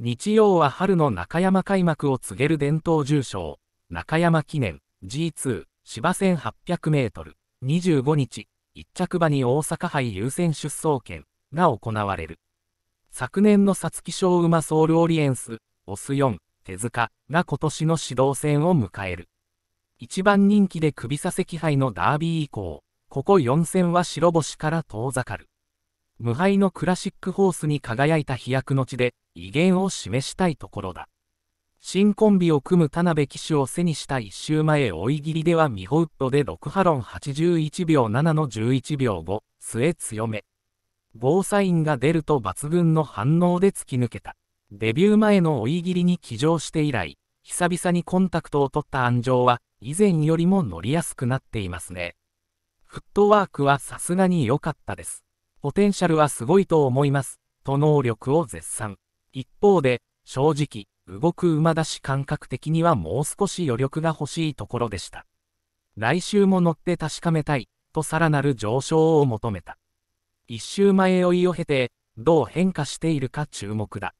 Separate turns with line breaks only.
日曜は春の中山開幕を告げる伝統重賞、中山記念 G2 芝1 800メートル25日、1着馬に大阪杯優先出走権が行われる。昨年の皐月賞馬ソウルオリエンス、オス4、手塚が今年の指導戦を迎える。一番人気で首差席杯のダービー以降、ここ4戦は白星から遠ざかる。無敗のクラシックホースに輝いた飛躍の地で威厳を示したいところだ新コンビを組む田辺騎手を背にした1周前追い切りではミホウッドで6波論81秒7の11秒5末強め防サインが出ると抜群の反応で突き抜けたデビュー前の追い切りに騎乗して以来久々にコンタクトを取った安城は以前よりも乗りやすくなっていますねフットワークはさすがに良かったですポテンシャルはすごいと思います、と能力を絶賛。一方で、正直、動く馬だし感覚的にはもう少し余力が欲しいところでした。来週も乗って確かめたい、とさらなる上昇を求めた。一周前追いを経て、どう変化しているか注目だ。